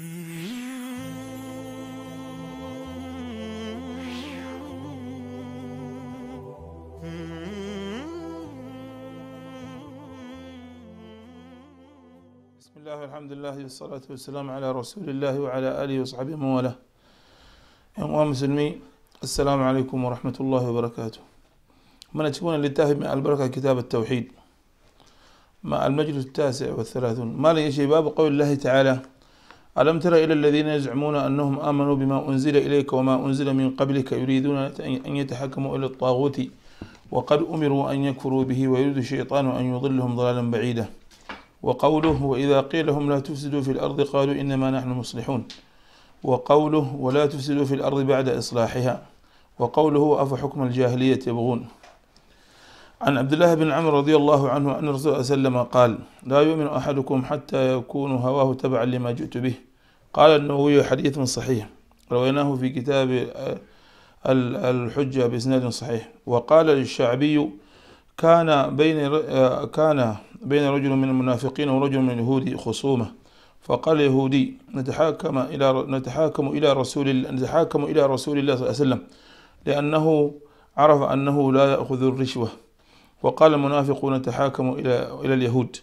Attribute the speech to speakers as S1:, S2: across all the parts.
S1: بسم الله والحمد لله والصلاة والسلام على رسول الله وعلى آله وصحبه من والاه يا مسلمي السلام عليكم ورحمة الله وبركاته من تكون للتاهي من البركة كتاب التوحيد مع المجلس التاسع والثلاثون ما لي شيء باب قول الله تعالى ألم تر إلى الذين يزعمون أنهم آمنوا بما أنزل إليك وما أنزل من قبلك يريدون أن يتحكموا إلى الطاغوت وقد أمروا أن يكفروا به ويريد الشيطان أن يضلهم ضلالا بعيدا وقوله وإذا قيل لهم لا تفسدوا في الأرض قالوا إنما نحن مصلحون وقوله ولا تفسدوا في الأرض بعد إصلاحها وقوله أفحكم الجاهلية يبغون عن عبد الله بن عمر رضي الله عنه أن الرسول صلى الله عليه وسلم قال لا يؤمن أحدكم حتى يكون هواه تبعا لما جئت به قال النووي حديث صحيح رويناه في كتاب الحجة بإسناد صحيح وقال للشعبي كان بين آه، كان بين رجل من المنافقين ورجل من اليهود خصومة فقال اليهودي نتحاكم إلى نتحاكم إلى رسول نتحاكم إلى رسول الله صلى الله عليه وسلم لأنه عرف أنه لا يأخذ الرشوة وقال المنافق نتحاكم إلى إلى اليهود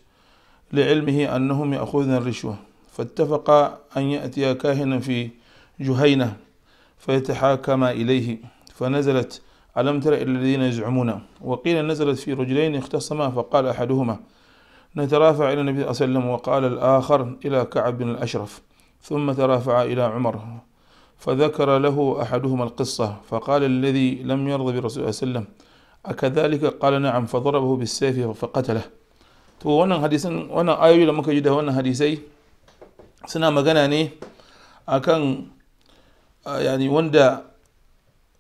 S1: لعلمه أنهم يأخذون الرشوة فاتفق أن يأتي كاهنا في جهينة فيتحاكم إليه فنزلت ألم تر إلى الذين يزعمون وقيل نزلت في رجلين اختصما فقال أحدهما نترافع إلى النبي صلى الله عليه وسلم وقال الآخر إلى كعب بن الأشرف ثم ترافع إلى عمر فذكر له أحدهما القصة فقال الذي لم يرضى برسول الله صلى الله عليه وسلم أكذلك قال نعم فضربه بالسيف فقتله تو وانا حديثا وانا آيوي لما كجده وانا حديثي suna magana ne akan yani wanda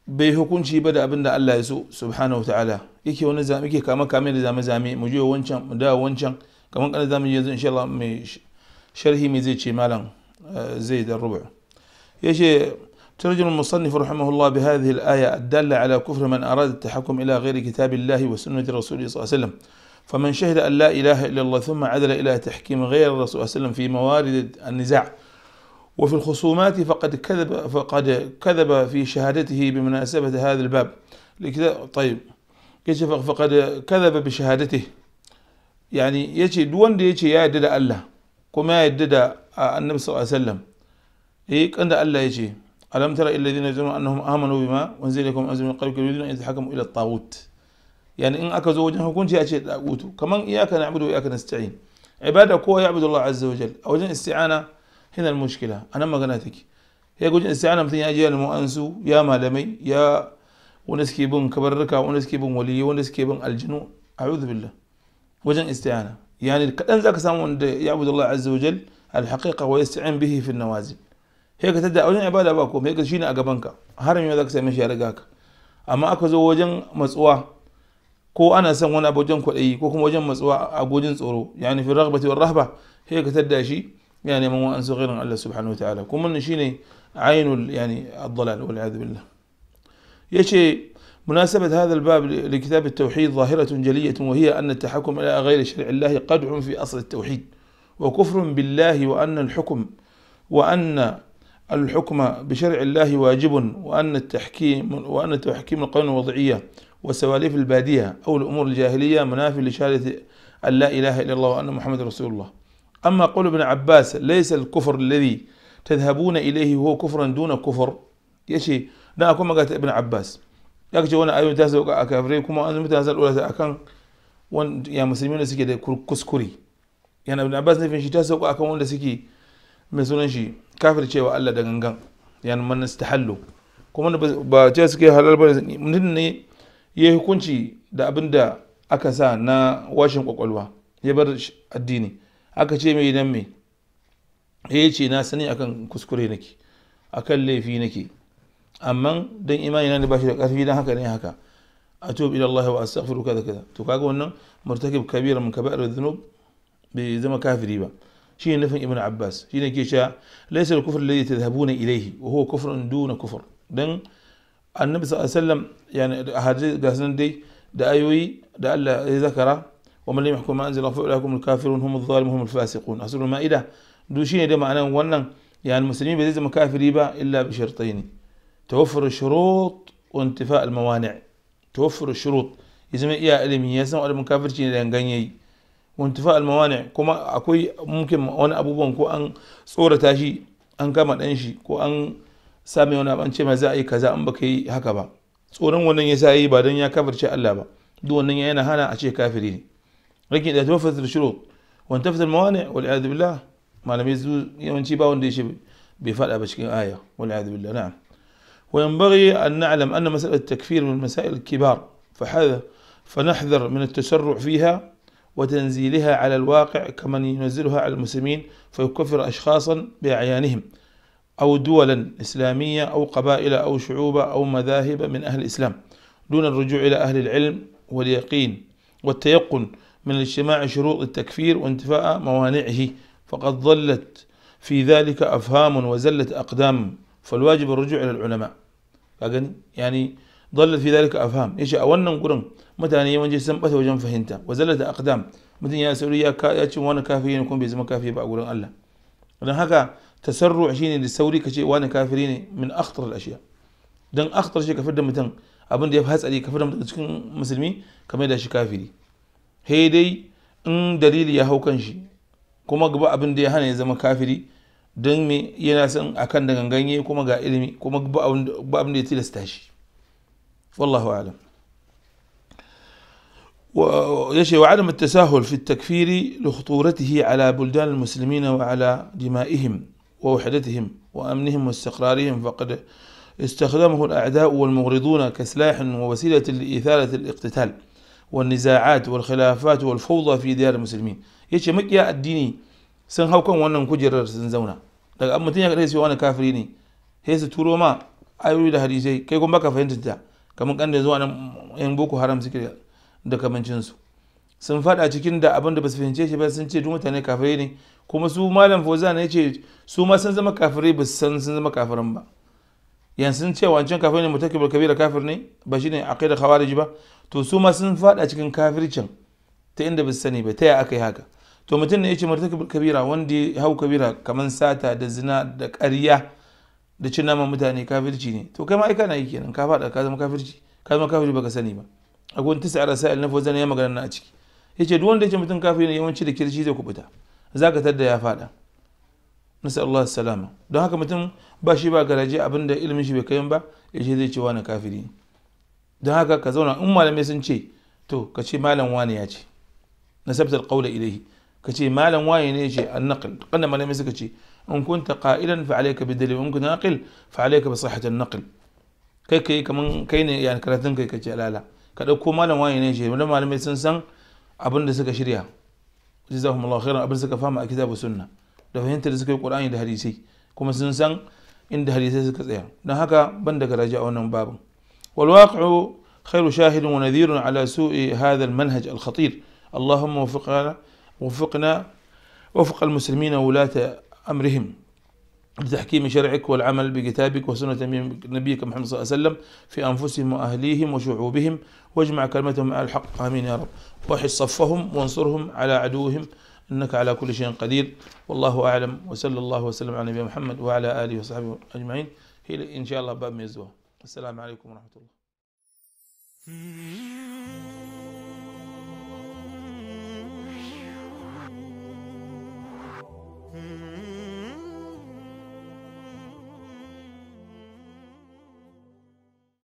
S1: bai hukunci ba da abin da Allah ya so subhanahu wa ta'ala yake wani zame yake kama kame da zame zame mu je wancan mu da wancan kamar kana zamu yanzu insha Allah mai sharhi mai zai ce malam zai da rubu yace ترجم المصنف رحمه الله بهذه الآية الدالة على كفر من أراد التحكم إلى غير كتاب الله وسنة رسوله صلى الله عليه وسلم فمن شهد أن لا إله إلا الله ثم عدل إلى تحكيم غير الرسول صلى الله عليه وسلم في موارد النزاع وفي الخصومات فقد كذب فقد كذب في شهادته بمناسبة هذا الباب لكذا طيب كشف فقد كذب بشهادته يعني يجي دون دي يجي يا يدد الله كما يدد النبي صلى الله عليه وسلم هيك إيه؟ عند الله يجي ألم ترى الذين يزعمون أنهم آمنوا بما أنزل لكم أنزل من قبلكم يريدون أن يتحكموا إلى الطاغوت يعني إن أكزو وجن هكون جي أشيء أقوتو كمان إياك نعبد وإياك نستعين عبادة كو يعبد الله عز وجل أو جن استعانة هنا المشكلة أنا ما قناتك هي جن استعانة مثل يا جي المؤنسو يا مالمي يا ونسكي بن كبركة ونسكي بن ولي ونسكي بن الجنو أعوذ بالله وجن استعانة يعني كأن ذاك سامون يعبد الله عز وجل الحقيقة ويستعين به في النوازل هيك تدعى أولين عبادة باكم هيك شينا أقبنك هرمي ذاك سامي شارقاك أما أكو زوجن مسؤوه ko ana son wani abu wajen kwaɗayi ko kuma wajen matsuwa a gojin tsoro yani fi raghbati war rahba sai ka tadda shi ya neman wa'an su ghirin Allah subhanahu wa ta'ala kuma wannan shine ainul yani ad-dalal wal a'udhu billah yace مناسبة هذا الباب لكتاب التوحيد ظاهرة جلية وهي أن التحكم إلى غير شرع الله قدع في أصل التوحيد وكفر بالله وأن الحكم وأن الحكم بشرع الله واجب وأن التحكيم وأن تحكيم القانون الوضعية وسواليف البادية أو الأمور الجاهلية منافي لشهادة أن لا إله إلا الله وأن محمد رسول الله أما قول ابن عباس ليس الكفر الذي تذهبون إليه هو كفرا دون كفر يشي لا كما ما قالت ابن عباس ياك جوانا أيو تاسو كافري كما أنزل متنزل أولا تأكن وان يا مسلمين لسكي دي كسكري يعني ابن عباس نفين شي تاسو كأكن وان لسكي مسلمين شي كافر شي وألا دغنغن يعني من استحلو كما نبس با تاسكي هلال بني من ya hukunci da abin da aka sa na washin kwakwalwa ya bar addini aka ce mai nan mai ya ce na sani akan kuskure nake akan laifi nake amma don imani na da bashi da karfi don haka ne haka a tobi ila Allah wa astaghfiru kaza kaza to kaga wannan murtakib kabira min kaba'ir dhunub bai zama kafiri ba shi ne nufin ibn abbas shi ne ke cewa laysa al-kufr alladhi tadhhabuna ilayhi wa huwa kufrun duna kufr dan النبي صلى الله عليه وسلم يعني حديث جاهزين دي ده أيوي ده الله ذكره ومن لم يحكم ما أنزل الله فوق لكم الكافرون هم الظالمون هم الفاسقون أصل المائدة دوشين ده معناه ولا يعني المسلمين بيزيد مكافر يبا إلا بشرطين توفر الشروط وانتفاء الموانع توفر الشروط إذا ما إيا إلي من يسمى ولا من كافر وانتفاء الموانع كما أكوي ممكن وأنا أبو بون كو أن صورة تاجي أن كما أنشي كو أن sa wani abance ce ma za a yi kaza in baka yi haka ba tsoron wannan yasa yi ba dan ya kafirce Allah ba duk wannan yana hana a ce kafiri ne lakin da tawafat shuru shurut wa tafat mawani wal a'udhu billah malami zu yawanci ba wanda yake bai fada ba cikin aya wal a'udhu billah na'am wa yanbaghi وينبغي أن نعلم أن مسألة التكفير من المسائل الكبار فحذر فنحذر من التسرع فيها وتنزيلها على الواقع كمن ينزلها على المسلمين فيكفر أشخاصا بأعيانهم أو دولا إسلامية أو قبائل أو شعوب أو مذاهب من أهل الإسلام دون الرجوع إلى أهل العلم واليقين والتيقن من اجتماع شروط التكفير وانتفاء موانعه فقد ظلت في ذلك أفهام وزلت أقدام فالواجب الرجوع إلى العلماء يعني ظلت في ذلك أفهام إيش أولنا قرن متى أنا يوم جسم بث وجم فهمت وزلت أقدام متى يا سوري يا كا يا وانا يكون بيزم كافي بقول الله dan haka تسرع شيء للسوري كشيء وانا كافرين من اخطر الاشياء دن اخطر شيء كفر دمتن ابن ديف هاس علي كفر دمتن تكون مسلمي كما يداشي كافري هي دي ان دليل يا هو كنشي كما قبا ابن دي هاني زما كافري دن مي سن اكن دن غني كما قا علمي كما قبا ابن دي تلستاشي والله اعلم ويشي وعدم التساهل في التكفير لخطورته على بلدان المسلمين وعلى دمائهم ووحدتهم وأمنهم واستقرارهم فقد استخدمه الأعداء والمغرضون كسلاح ووسيلة لإثارة الاقتتال والنزاعات والخلافات والفوضى في ديار المسلمين يجي مك الديني سن هاوكم وانا نكجر سنزونا لك أما تنيا قد هيسي وانا كافريني هيسي تورو ما أيوه ده هديسي كيكم بكا فهنتتا كمان كان يزوانا ينبوكو حرام سكريا دكا من جنسو sun fada cikin da abin da ba su fahimce shi ba sun ce duk mutane kafirai ne kuma su malam fauzan ya ce su ma sun zama kafirai ba san sun zama kafirin ba yanzu sun ce wancan kafir ne mutakibul kabira kafir ne ba shi ne a kai da khawarij ba to su ma sun fada cikin kafircin ta inda ba su sani ba ta yi aka yi haka to mutum ne ya ce mutakibul kabira wanda ya hau kabira kamar sata da zina da ƙarya da cin naman mutane kafirci ne to kai ma ai na yi kenan ka fada ka zama kafirci ka zama kafirci ka sani ba akwai tisa arasa'il na fauzan ya magana na a ciki yace duk wanda yace mutum kafiri ne yawanci da kirji zai kubuta zaka tadda ya fada nasa Allah salama don haka mutum ba shi ba garaje abin da ilimin shi bai kai ba yace zai ce wani kafiri ne don haka ka zauna in malamai sun ce to ka ce malam wani ya ce nasabtar qawla ilayhi ka ce malam wani ne ce an-naql kana malamai suka ce in kunta qa'ilan fa alayka bi dalil in kunta naqil fa alayka bi sihhati an-naql kai kai kaman kai ne ya karatun kai kace lala ka dauko malam wani ne ce malamai sun san abin da suka shirya jazakumullahu khairan abin suka fama a kitabu sunna da fahimtar da suka yi qur'ani da hadisi kuma sun san inda hadisi suka tsaya dan haka ban daga garaje wannan babin wal waqi'u khairu shahidin wa nadhirun ala su'i hadha al manhaj al khatir allahumma وفقنا وفق المسلمين ولاة أمرهم بتحكيم شرعك والعمل بكتابك وسنة نبيك محمد صلى الله عليه وسلم في أنفسهم وأهليهم وشعوبهم واجمع كلمتهم على الحق آمين يا رب وحي صفهم وانصرهم على عدوهم إنك على كل شيء قدير والله أعلم وصلى الله وسلم على نبينا محمد وعلى آله وصحبه أجمعين هي إن شاء الله باب ميزوة السلام عليكم ورحمة الله hmm